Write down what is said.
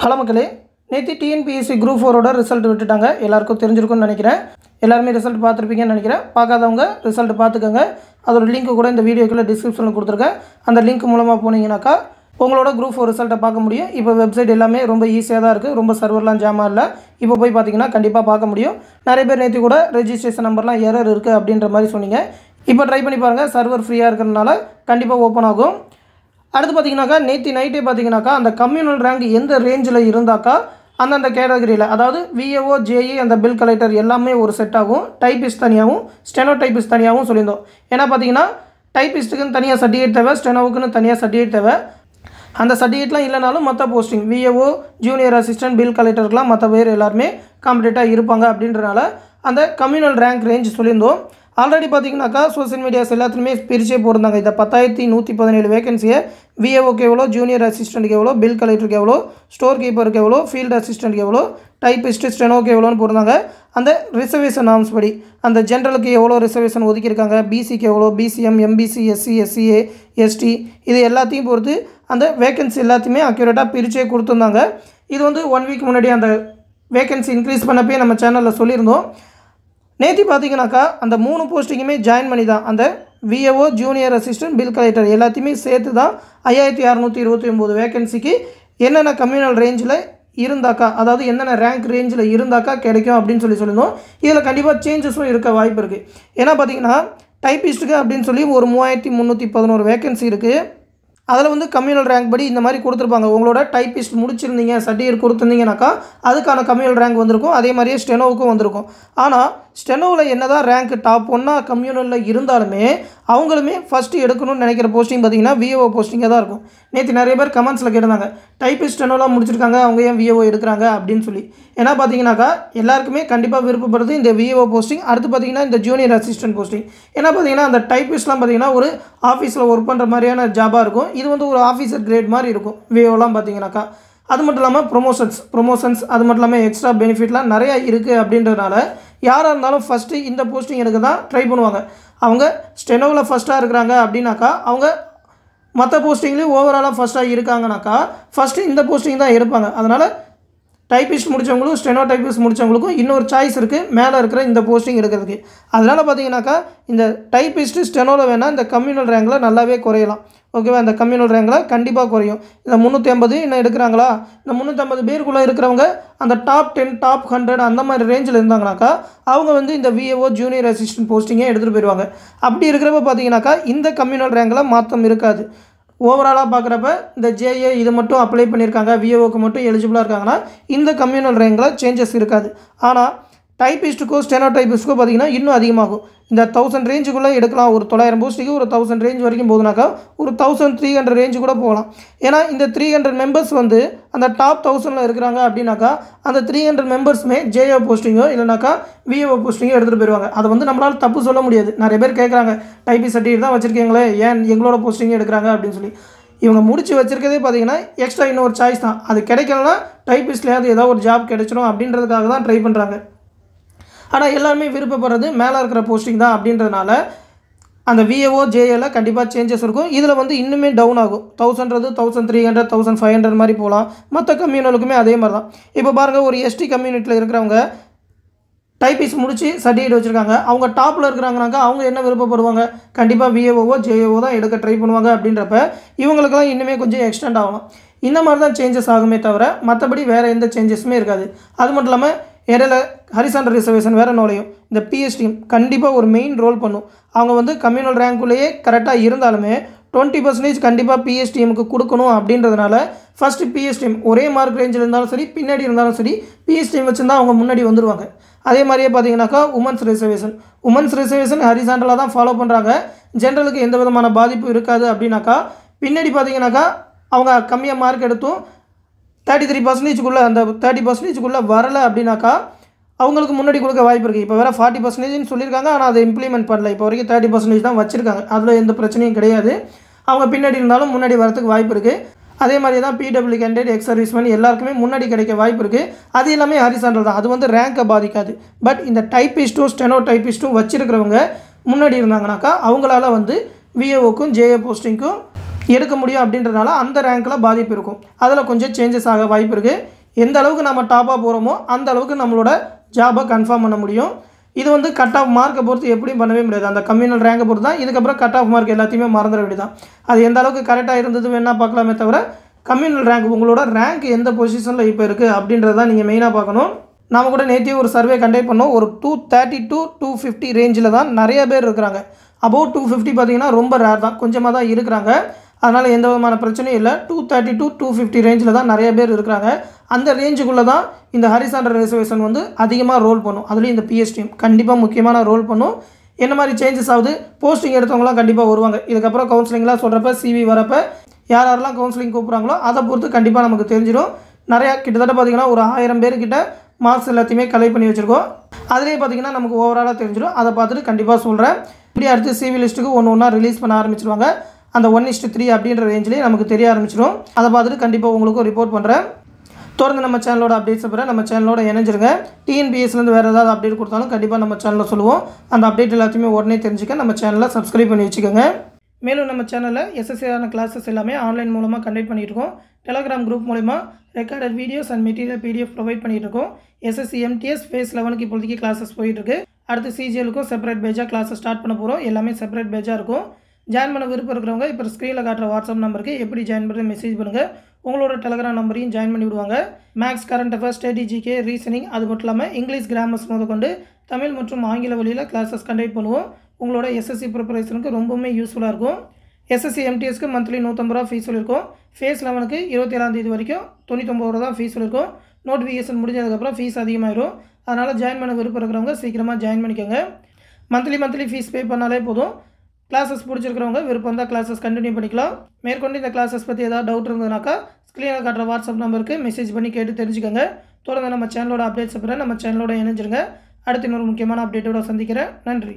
hello மக்களே நேற்று TNPSC group ஃபோரோட ரிசல்ட் விட்டுட்டாங்க எல்லாருக்கும் தெரிஞ்சிருக்கும்னு நினைக்கிறேன் எல்லாருமே ரிசல்ட் பார்த்துருப்பீங்கன்னு நினைக்கிறேன் பார்க்காதவங்க ரிசல்ட் பார்த்துக்கோங்க அதோட லிங்க் கூட இந்த வீடியோக்குள்ளே டிஸ்கிரிப்ஷனில் கொடுத்துருக்கேன் அந்த லிங்க் மூலமாக போனீங்கன்னாக்கா உங்களோட குரூப் ஃபோர் ரிசல்ட்டை பார்க்க முடியும் இப்போ வெப்சைட் எல்லாமே ரொம்ப ஈஸியாக தான் இருக்குது ரொம்ப சர்வர்லாம் ஜாமாக இல்லை இப்போ போய் பார்த்தீங்கன்னா கண்டிப்பாக பார்க்க முடியும் நிறைய பேர் நேற்று கூட ரெஜிஸ்ட்ரேஷன் நம்பர்லாம் எரர் இருக்குது அப்படின்ற மாதிரி சொன்னீங்க இப்போ ட்ரை பண்ணி பாருங்கள் சர்வர் ஃப்ரீயாக இருக்கிறதுனால கண்டிப்பாக ஓப்பன் ஆகும் அடுத்து பார்த்தீங்கனாக்கா நேற்று நைட்டே பார்த்தீங்கன்னாக்கா அந்த கம்யூனல் ரேங்க் எந்த ரேஞ்சில் இருந்தாக்கா அந்தந்த கேட்டகரியில் அதாவது விஏஓ ஜேஇ அந்த பில் கலெக்டர் எல்லாமே ஒரு செட் ஆகும் டைப்பிஸ்ட் தனியாகவும் ஸ்டெனோ டைப்பிஸ்ட் தனியாகவும் சொல்லியிருந்தோம் ஏன்னா பார்த்தீங்கன்னா டைப்பிஸ்ட்டுக்குன்னு தனியாக சர்டிஃபிகேட் தேவை ஸ்டெனோவுக்குன்னு தனியாக சர்டிஃபிகேட் தேவை அந்த சர்டிஃபிகேட்லாம் இல்லைனாலும் மற்ற posting VAO junior assistant bill கலெக்டருக்குலாம் மற்ற பேர் எல்லாருமே காம்படேட்டாக இருப்பாங்க அப்படின்றனால அந்த கம்யூனல் ரேங்க் ரேஞ்ச் சொல்லியிருந்தோம் ஆல்ரெடி பார்த்திங்கனாக்கா சோசியல் மீடியாஸ் எல்லாத்துலேயுமே பிரிச்சே போயிருந்தாங்க இந்த பத்தாயிரத்தி நூற்றி பதினேழு வேகன்சியை விஏஓக்கு எவ்வளோ ஜூனியர் அசிஸ்டண்ட்டுக்கு எவ்வளோ பில் கலெக்டருக்கு எவ்வளோ ஸ்டோர் கீப்பருக்கு எவ்வளோ ஃபீல்ட் அசிஸ்டண்ட்டுக்கு எவ்வளோ டைப்பிஸ்ட்டு ஸ்டெனோக்கு எவ்வளோன்னு போயிருந்தாங்க அந்த ரிசர்வேஷன் நாம்ஸ் படி அந்த ஜென்ரலுக்கு எவ்வளோ ரிசர்வேஷன் ஒதுக்கியிருக்காங்க பிசிக்கு எவ்வளோ BCM MBC SC SCA ST இது எல்லாத்தையும் பொறுத்து அந்த வேகன்சி எல்லாத்தையுமே அக்யூரேட்டாக பிரிச்சே கொடுத்துருந்தாங்க இது வந்து ஒன் வீக் முன்னாடி அந்த வேகன்சி இன்க்ரீஸ் பண்ணப்பே நம்ம சேனலில் சொல்லியிருந்தோம் நேற்று பார்த்தீங்கன்னாக்கா அந்த மூணு போஸ்டிங்குமே ஜாயின் பண்ணி தான் அந்த VAO junior assistant bill collector எல்லாத்தையுமே சேர்த்து தான் ஐயாயிரத்தி அறநூற்றி இருபத்தி ஒம்பது வேகன்சிக்கு என்னென்ன கம்யூனல் ரேஞ்சில் இருந்தாக்கா அதாவது என்னென்ன ரேங்க் ரேஞ்சில் இருந்தாக்கா கிடைக்கும் அப்படின்னு சொல்லி சொல்லியிருந்தோம் இதில் கண்டிப்பாக சேஞ்சஸும் இருக்க வாய்ப்பு இருக்குது ஏன்னா பார்த்தீங்கன்னா டைப்பிஸ்ட்டுக்கு அப்படின்னு சொல்லி ஒரு மூவாயிரத்தி முந்நூற்றி பதினோரு வேகன்சி இருக்குது அதில் வந்து கம்யூனல் ரேங்க் படி இந்த மாதிரி கொடுத்துருப்பாங்க உங்களோட டைப்பிஸ்ட் முடிச்சிருந்தீங்க சர்டிஃபிகேட் கொடுத்துருந்தீங்கனாக்கா அதுக்கான கம்யூனல் ரேங்க் வந்திருக்கும் அதே மாதிரியே ஸ்டெனோவுக்கும் வந்திருக்கும் ஆனால் ஸ்டெனோவில் என்ன தான் ரேங்க் டாப் ஒன்னாக கம்யூனலில் இருந்தாலுமே அவங்களுமே ஃபஸ்ட்டு எடுக்கணும்னு நினைக்கிற போஸ்டிங் பார்த்திங்கன்னா விஏஓ போஸ்டிங்காக தான் இருக்கும் நேற்று நிறைய பேர் கமெண்ட்ஸில் கேட்டிருந்தாங்க டைப்பிஸ்ட் ஸ்டெனோலாம் முடிச்சிருக்காங்க அவங்க ஏன் விஏஓ எடுக்கிறாங்க அப்படின்னு சொல்லி ஏன்னா பார்த்தீங்கன்னாக்கா எல்லாருக்குமே கண்டிப்பாக விருப்பப்படுறது இந்த விஏஓ போஸ்டிங் அடுத்து பார்த்திங்கன்னா இந்த ஜூனியர் அசிஸ்டன்ட் போஸ்டிங் ஏன்னா பார்த்திங்கன்னா அந்த டைப்பிஸ்ட்லாம் பார்த்திங்கன்னா ஒரு ஆஃபீஸில் ஒர்க் பண்ணுற மாதிரியான ஜாபாக இருக்கும் இது வந்து ஒரு ஆஃபீஸர் கிரேட் மாதிரி இருக்கும் விஏஓலாம் பார்த்திங்கனாக்கா அது மட்டும் இல்லாமல் ப்ரொமோஷன்ஸ் ப்ரொமோஷன்ஸ் அது மட்டும் இல்லாமல் எக்ஸ்ட்ரா பெனிஃபிட்லாம் நிறையா இருக்குது அப்படின்றதுனால யாராக இருந்தாலும் ஃபஸ்ட்டு இந்த போஸ்டிங் எடுக்க தான் ட்ரை பண்ணுவாங்க அவங்க ஸ்டெனோவில் ஃபஸ்ட்டாக இருக்கிறாங்க அப்படின்னாக்கா அவங்க மற்ற போஸ்டிங்லேயும் ஓவராலாக ஃபஸ்ட்டாக இருக்காங்கனாக்கா ஃபஸ்ட்டு இந்த போஸ்டிங் தான் இருப்பாங்க அதனால் டைப்பிஸ்ட் முடித்தவங்களும் ஸ்டெனோ டைப்பிஸ்ட் முடித்தவங்களுக்கும் இன்னொரு சாய்ஸ் இருக்குது மேலே இருக்கிற இந்த போஸ்டிங் எடுக்கிறதுக்கு அதனால் பார்த்தீங்கன்னாக்கா இந்த டைப்பிஸ்ட்டு ஸ்டெனோவில் வேணால் இந்த கம்யூனல் ரேங்கில் நல்லாவே குறையலாம் ஓகேவா இந்த கம்யூனல் ரேங்கில் கண்டிப்பாக குறையும் இந்த முந்நூற்றி ஐம்பது இன்னும் எடுக்கிறாங்களா இந்த முந்நூற்றம்பது பேருக்குள்ளே இருக்கிறவங்க அந்த டாப் டென் டாப் ஹண்ட்ரட் அந்த மாதிரி ரேஞ்சில் இருந்தாங்கனாக்கா அவங்க வந்து இந்த விஏஓ ஜூனியர் அசிஸ்டன்ட் போஸ்டிங்கே எடுத்துகிட்டு போயிடுவாங்க அப்படி இருக்கிறப்ப பார்த்தீங்கன்னாக்கா இந்த கம்யூனல் ரேங்கில் மாற்றம் இருக்காது ஓவராலாக பார்க்குறப்ப இந்த ஜேஏ இது மட்டும் அப்ளை பண்ணியிருக்காங்க விஏஓக்கு மட்டும் எலிஜிபிளாக இருக்காங்கன்னா இந்த கம்யூனல் ரேங்கில் சேஞ்சஸ் இருக்காது ஆனால் டைப்பிஸ்ட்டுக்கோ ஸ்டெனோ டைப்பிஸ்ட்டுக்கோ பார்த்தீங்கன்னா இன்னும் அதிகமாகும் இந்த தௌசண்ட் ரேஞ்சுக்குள்ளே எடுக்கலாம் ஒரு தொள்ளாயிரம் போஸ்ட்டுக்கு ஒரு தௌசண்ட் ரேஞ்ச் வரைக்கும் போகுதுனாக்கா ஒரு தௌசண்ட் த்ரீ ஹண்ட்ரட் ரேஞ்சு கூட போகலாம் ஏன்னா இந்த த்ரீ ஹண்ட்ரட் மெம்பர்ஸ் வந்து அந்த டாப் தௌசண்டில் இருக்கிறாங்க அப்படின்னாக்கா அந்த த்ரீ ஹண்ட்ரட் மெம்பர்ஸுமே ஜேஓ போஸ்டிங்கோ இல்லைனாக்கா விஏஓ போஸ்டிங்கோ எடுத்துகிட்டு போயிடுவாங்க அதை வந்து நம்மளால் தப்பு சொல்ல முடியாது நிறைய பேர் கேட்குறாங்க டைப்பி சர்டிஃபிகேட் தான் வச்சுருக்கீங்களே ஏன் எங்களோட போஸ்டிங் எடுக்கிறாங்க அப்படின்னு சொல்லி இவங்க முடிச்சு வச்சுருக்கதே பார்த்தீங்கன்னா எக்ஸ்ட்ரா இன்னொரு சாய்ஸ் தான் அது கிடைக்கலன்னா டைப்பிஸ்ட்லேயாவது ஏதாவது ஒரு ஜாப் கிடைச்சிடும் அப்படின்றதுக்காக தான் ட்ரை பண்ணுறாங்க ஆனால் எல்லாருமே விருப்பப்படுறது மேலே இருக்கிற போஸ்டிங் தான் அப்படின்றதுனால அந்த விஏஓ ஜேஏல கண்டிப்பாக சேஞ்சஸ் இருக்கும் இதில் வந்து இன்னுமே டவுன் ஆகும் தௌசண்ட்றது thousand three hundred thousand five hundred மாதிரி போகலாம் மற்ற கம்யூனிகளுக்குமே அதே மாதிரி தான் இப்போ பாருங்கள் ஒரு எஸ்டி கம்யூனிட்டியில் இருக்கிறவங்க டைபிஸ் முடித்து சர்டிஃபிகேட் வச்சுருக்காங்க அவங்க டாப்பில் இருக்கிறாங்கனாக்கா அவங்க என்ன விருப்பப்படுவாங்க கண்டிப்பாக விஏஓவோ ஜேஏஓ தான் எடுக்க ட்ரை பண்ணுவாங்க அப்படின்றப்ப இவங்களுக்கெல்லாம் இன்னுமே கொஞ்சம் எக்ஸ்டெண்ட் ஆகணும் இந்த மாதிரி தான் சேஞ்சஸ் ஆகுமே தவிர மற்றபடி வேறு எந்த சேஞ்சஸுமே இருக்காது அது மட்டும் இல்லாமல் இடையில ஹரிசான் ரிசர்வேஷன் வேறு நுழையும் இந்த பிஎஸ்டியும் கண்டிப்பாக ஒரு மெயின் ரோல் பண்ணும் அவங்க வந்து கம்யூனல் ரேங்க்குள்ளேயே கரெக்டாக இருந்தாலுமே டுவெண்ட்டி பர்சன்டேஜ் கண்டிப்பாக பிஎஸ்டிஎம்க்கு கொடுக்கணும் அப்படின்றதுனால ஃபஸ்ட்டு பிஎஸ்டிஎம் ஒரே மார்க் ரேஞ்சில் இருந்தாலும் சரி பின்னாடி இருந்தாலும் சரி பிஎஸ்டிஎம் வச்சுருந்தா அவங்க முன்னாடி வந்துடுவாங்க அதே மாதிரியே பார்த்தீங்கன்னாக்கா உமன்ஸ் ரிசர்வேஷன் உமன்ஸ் ரிசர்வேஷன் ஹரிசாண்டலாக தான் ஃபாலோ பண்ணுறாங்க ஜென்ரலுக்கு எந்த விதமான பாதிப்பும் இருக்காது அப்படின்னாக்கா பின்னாடி பார்த்தீங்கன்னாக்கா அவங்க கம்மியாக மார்க் எடுத்தும் தேர்ட்டி த்ரீ பர்சன்டேஜ்க்குள்ளே அந்த தேர்ட்டி பர்சன்டேஜ்க்குள்ளே வரலை அப்படின்னாக்கா அவங்களுக்கு முன்னாடி கொடுக்க வாய்ப்பு இருக்குது இப்போ வேறு ஃபார்ட்டி பர்சன்டேஜ்னு சொல்லியிருக்காங்க ஆனால் அதை இம்ப்ளிமெண்ட் பண்ணல இப்போ வரைக்கும் தேர்ட்டி பர்சன்டேஜ் தான் வச்சுருக்காங்க அதில் எந்த பிரச்சனையும் கிடையாது அவங்க பின்னாடி இருந்தாலும் முன்னாடி வரத்துக்கு வாய்ப்பு இருக்குது அதே மாதிரி தான் பிடபிள்யூ கேண்டிடேட் எக்ஸ் சர்வீஸ்மேன் எல்லாருக்குமே முன்னாடி கிடைக்க வாய்ப்பு இருக்குது அது எல்லாமே ஹரிசாண்டல் தான் அது வந்து ரேங்கை பாதிக்காது பட் இந்த டைப்பிஸ்ட்டும் ஸ்டெனோ டைப்பிஸ்ட்டும் வச்சுருக்கிறவங்க முன்னாடி இருந்தாங்கனாக்கா அவங்களால வந்து விஏஓக்கும் ஜேஏ போஸ்டிங்க்கும் எடுக்க முடியும் அப்படின்றதுனால அந்த ரேங்க்கில் பாதிப்பு இருக்கும் அதில் கொஞ்சம் சேஞ்சஸ் ஆக வாய்ப்பு இருக்குது எந்த அளவுக்கு நம்ம டாப்பாக போகிறோமோ அந்த அளவுக்கு நம்மளோட ஜாபை கன்ஃபார்ம் பண்ண முடியும் இது வந்து கட் ஆஃப் மார்க்கை பொறுத்து எப்படியும் பண்ணவே முடியாது அந்த கம்யூனல் ரேங்கை பொறுத்து தான் இதுக்கப்புறம் கட் ஆஃப் மார்க் எல்லாத்தையுமே மறந்துட வேண்டியதான் அது எந்த அளவுக்கு கரெக்டாக இருந்தது வேணால் பார்க்கலாமே தவிர கம்யூனல் ரேங்க் உங்களோட ரேங்க் எந்த பொசிஷனில் இப்போ இருக்குது அப்படின்றத நீங்கள் மெயினாக பார்க்கணும் நம்ம கூட நேற்றே ஒரு சர்வே கண்டக்ட் பண்ணோம் ஒரு two thirty two two fifty ரேஞ்சில் தான் நிறைய பேர் இருக்கிறாங்க அபவுட் டூ ஃபிஃப்டி பார்த்திங்கன்னா ரொம்ப ரேர் தான் கொஞ்சமாக தான் இருக்கிறாங்க அதனால் எந்த விதமான பிரச்சனையும் இல்லை two thirty two two fifty ரேஞ்சில் தான் நிறைய பேர் இருக்கிறாங்க அந்த ரேஞ்சுக்குள்ளே தான் இந்த ஹரிசாண்டர் ரிசர்வேஷன் வந்து அதிகமாக ரோல் பண்ணும் அதுலேயும் இந்த பிஎஸ்டிஎம் கண்டிப்பாக முக்கியமான ரோல் பண்ணும் என்ன மாதிரி சேஞ்சஸ் ஆகுது போஸ்டிங் எடுத்தவங்களாம் கண்டிப்பாக வருவாங்க இதுக்கப்புறம் கவுன்சிலிங்லாம் சொல்கிறப்ப சிவி வரப்போ யார் யாரெல்லாம் கவுன்சிலிங் கூப்பிட்றாங்களோ அதை பொறுத்து கண்டிப்பாக நமக்கு தெரிஞ்சிடும் நிறையா கிட்டத்தட்ட பார்த்திங்கன்னா ஒரு ஆயிரம் பேர்கிட்ட மார்க்ஸ் எல்லாத்தையுமே கலெக்ட் பண்ணி வச்சுருக்கோம் அதுலேயே பார்த்திங்கன்னா நமக்கு ஓவராலாக தெரிஞ்சிடும் அதை பார்த்துட்டு கண்டிப்பாக சொல்கிறேன் இப்படி அடுத்து சிவி லிஸ்ட்டுக்கு ஒன்று ஒன்றா ரிலீஸ் பண்ண ஆரம்பிச்சிருவாங்க அந்த ஒன் இஸ்ட்டு த்ரீ அப்படின்ற ரேஞ்சிலே நமக்கு தெரிய ஆரம்பிச்சிடும் அதை பார்த்துட்டு கண்டிப்பாக உங்களுக்கும் ரிப்போர்ட் பண்ணுறேன் தொடர்ந்து நம்ம சேனலோட அப்டேட்ஸை பெற நம்ம சேனலோட இணைஞ்சிருங்க டிஎன்பிஎஸ்லேருந்து வேறு ஏதாவது அப்டேட் கொடுத்தாலும் கண்டிப்பாக நம்ம சேனலில் சொல்லுவோம் அந்த அப்டேட் எல்லாத்தையுமே உடனே தெரிஞ்சுக்க நம்ம சேனலில் சப்ஸ்கிரைப் பண்ணி வச்சுக்கோங்க மேலும் நம்ம சேனலில் எஸ்எஸ்ஏஆன கிளாஸஸ் எல்லாமே ஆன்லைன் மூலமாக கண்டக்ட் இருக்கோம் டெலகிராம் குரூப் மூலமாக recorded videos and material PDF provide இருக்கோம் எஸ்எஸ்சி எம்டிஎஸ் ஃபேஸ் லெவனுக்கு இப்போதைக்கு கிளாஸஸ் போயிட்டுருக்கு அடுத்து சிஜிஎலுக்கும் செப்பரேட் பேஜாக கிளாஸஸ் ஸ்டார்ட் பண்ண போகிறோம் எல்லாமே செப்பரேட் பேஜாக இருக்கும் ஜாயின் பண்ண விருப்பம் இருக்கிறவங்க இப்போ ஸ்க்ரீனில் காட்டுற வாட்ஸ்அப் நம்பருக்கு எப்படி ஜாயின் பண்ணுற மெசேஜ் பண்ணுங்கள் உங்களோட டெலகிராம் நம்பரையும் ஜாயின் பண்ணி விடுவாங்க maths current affairs static GK reasoning அது மட்டும் இல்லாமல் இங்கிலீஷ் கிராமர்ஸ் முதற்கொண்டு தமிழ் மற்றும் ஆங்கில வழியில் கிளாஸஸ் கண்டக்ட் பண்ணுவோம் உங்களோட எஸ்எஸ்சி ப்ரிப்பரேஷனுக்கு ரொம்பவுமே யூஸ்ஃபுல்லாக இருக்கும் எஸ்எஸ்சி எம்டிஎஸ்க்கு மந்த்லி நூற்றம்பது ரூபா ஃபீஸ் சொல்லியிருக்கோம் ஃபேஸ் லெவனுக்கு இருபத்தேழாந்தேதி வரைக்கும் தொண்ணூற்றொம்பது ரூபா தான் ஃபீஸ் சொல்லியிருக்கோம் நோட்டிஃபிகேஷன் முடிஞ்சதுக்கப்புறம் ஃபீஸ் அதிகமாகிடும் அதனால் ஜாயின் பண்ண விருப்பம் இருக்கிறவங்க சீக்கிரமாக ஜாயின் பண்ணிக்கோங்க மந்த்லி மந்த்லி ஃபீஸ் பே பண்ணாலே போதும் கிளாஸஸ் பிடிச்சிருக்கிறவங்க விருப்பம் தான் கிளாஸஸ் கண்டினியூ பண்ணிக்கலாம் மேற்கொண்டு இந்த கிளாஸஸ் பற்றி ஏதாவது டவுட் இருந்ததுனாக்கா ஸ்க்ரீனில் காட்டுற வாட்ஸ்அப் நம்பருக்கு மெசேஜ் பண்ணி கேட்டு தெரிஞ்சுக்கோங்க தொடர்ந்து நம்ம சேனலோட அப்டேட்ஸ் அப்புறம் நம்ம சேனலோட இணைஞ்சிருங்க அடுத்து இன்னொரு முக்கியமான அப்டேட்டோட சந்திக்கிறேன் நன்றி